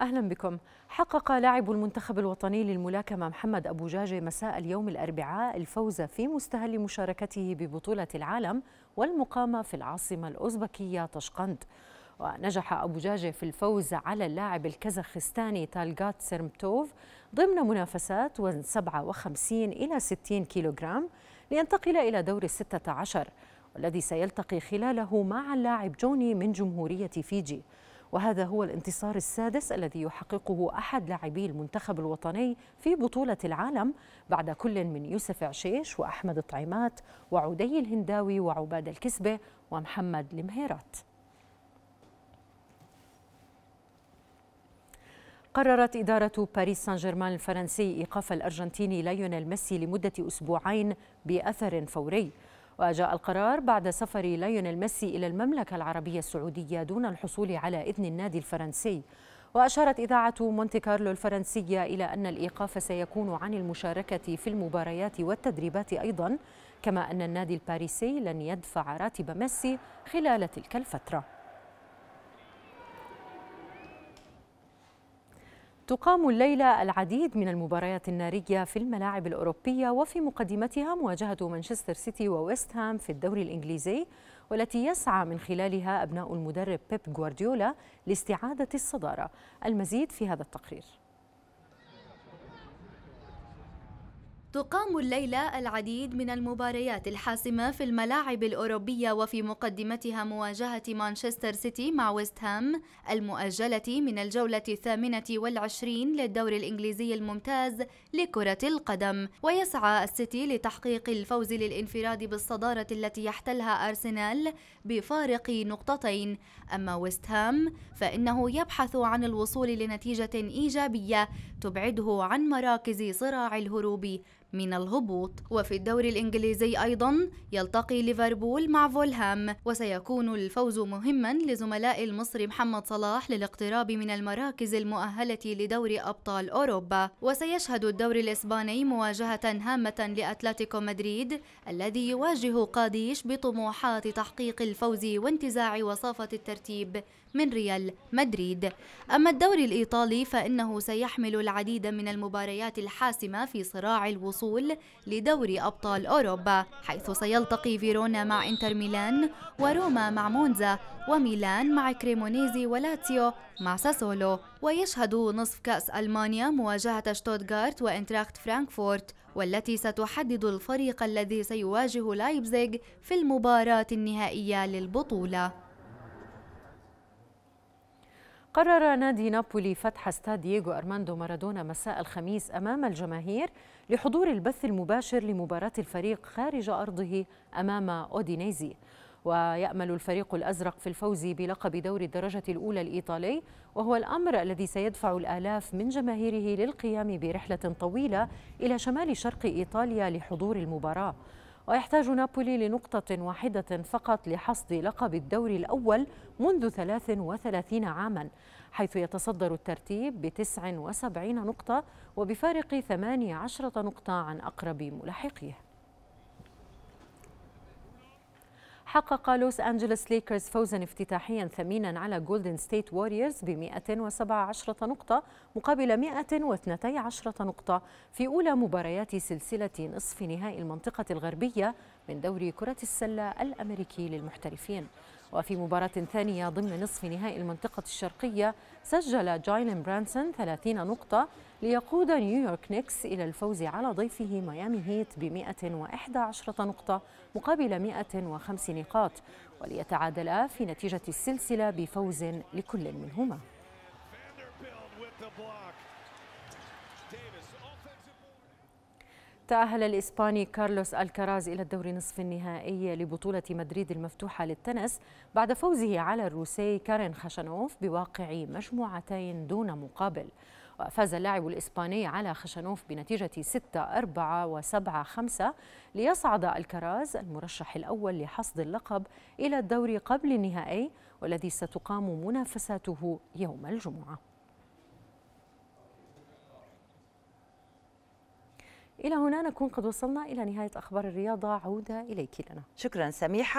أهلا بكم حقق لاعب المنتخب الوطني للملاكمة محمد أبو جاجة مساء اليوم الأربعاء الفوز في مستهل مشاركته ببطولة العالم والمقامة في العاصمة الأوزبكية طشقند ونجح أبو جاجة في الفوز على اللاعب الكازاخستاني تالغات سيرمتوف ضمن منافسات وزن 57 إلى 60 كيلوغرام لينتقل إلى دور الستة عشر والذي سيلتقي خلاله مع اللاعب جوني من جمهورية فيجي وهذا هو الانتصار السادس الذي يحققه أحد لاعبي المنتخب الوطني في بطولة العالم بعد كل من يوسف عشيش وأحمد الطعيمات وعدي الهنداوي وعباد الكسبة ومحمد المهيرات قررت إدارة باريس سان جيرمان الفرنسي إيقاف الأرجنتيني ليونيل ميسي لمدة أسبوعين بأثر فوري وجاء القرار بعد سفر ليونيل ميسي إلى المملكة العربية السعودية دون الحصول على إذن النادي الفرنسي وأشارت إذاعة مونتي كارلو الفرنسية إلى أن الإيقاف سيكون عن المشاركة في المباريات والتدريبات أيضا كما أن النادي الباريسي لن يدفع راتب ميسي خلال تلك الفترة تقام الليلة العديد من المباريات النارية في الملاعب الأوروبية وفي مقدمتها مواجهة مانشستر سيتي وويست هام في الدوري الإنجليزي والتي يسعى من خلالها أبناء المدرب بيب غوارديولا لاستعادة الصدارة المزيد في هذا التقرير تقام الليلة العديد من المباريات الحاسمة في الملاعب الأوروبية وفي مقدمتها مواجهة مانشستر سيتي مع ويست هام المؤجلة من الجولة الثامنة والعشرين للدور الإنجليزي الممتاز لكرة القدم ويسعى السيتي لتحقيق الفوز للانفراد بالصدارة التي يحتلها أرسنال بفارق نقطتين أما ويست هام فإنه يبحث عن الوصول لنتيجة إيجابية تبعده عن مراكز صراع الهروب من الهبوط وفي الدوري الإنجليزي أيضا يلتقي ليفربول مع فولهام وسيكون الفوز مهما لزملاء المصري محمد صلاح للاقتراب من المراكز المؤهلة لدوري أبطال أوروبا وسيشهد الدوري الإسباني مواجهة هامة لأتلتيكو مدريد الذي يواجه قاديش بطموحات تحقيق الفوز وانتزاع وصافة الترتيب من ريال مدريد أما الدوري الإيطالي فإنه سيحمل العديد من المباريات الحاسمة في صراع الوصول الوصول لدوري أبطال أوروبا حيث سيلتقي فيرونا مع إنتر ميلان وروما مع مونزا وميلان مع كريمونيزي ولاتسيو مع ساسولو ويشهد نصف كأس ألمانيا مواجهة شتوتغارت وإنتراخت فرانكفورت والتي ستحدد الفريق الذي سيواجه لايبزيغ في المباراة النهائية للبطولة قرر نادي نابولي فتح استاد دييغو أرماندو مارادونا مساء الخميس أمام الجماهير لحضور البث المباشر لمباراة الفريق خارج أرضه أمام أودينيزي ويأمل الفريق الأزرق في الفوز بلقب دوري الدرجة الأولى الإيطالي وهو الأمر الذي سيدفع الآلاف من جماهيره للقيام برحلة طويلة إلى شمال شرق إيطاليا لحضور المباراة ويحتاج نابولي لنقطة واحدة فقط لحصد لقب الدوري الأول منذ 33 عاما حيث يتصدر الترتيب ب 79 نقطة وبفارق 18 نقطة عن أقرب ملاحقيه حقق لوس أنجلوس ليكرز فوزا افتتاحيا ثمينا على جولدن ستيت ووريرز ب 117 نقطة مقابل 112 نقطة في أولى مباريات سلسلة نصف نهائي المنطقة الغربية من دوري كرة السلة الأمريكي للمحترفين وفي مباراة ثانية ضمن نصف نهائي المنطقة الشرقية سجل جايلن برانسون 30 نقطة ليقود نيويورك نيكس إلى الفوز على ضيفه ميامي هيت ب 111 نقطة مقابل 105 نقاط وليتعادلا في نتيجة السلسلة بفوز لكل منهما. تأهل الإسباني كارلوس الكراز إلى الدور نصف النهائي لبطولة مدريد المفتوحة للتنس بعد فوزه على الروسي كارين خشنوف بواقع مجموعتين دون مقابل وفاز اللاعب الإسباني على خشنوف بنتيجة 6-4 و7-5 ليصعد الكراز المرشح الأول لحصد اللقب إلى الدور قبل النهائي والذي ستقام منافساته يوم الجمعة إلى هنا نكون قد وصلنا إلى نهاية أخبار الرياضة عودة إليك لنا شكرا سميحة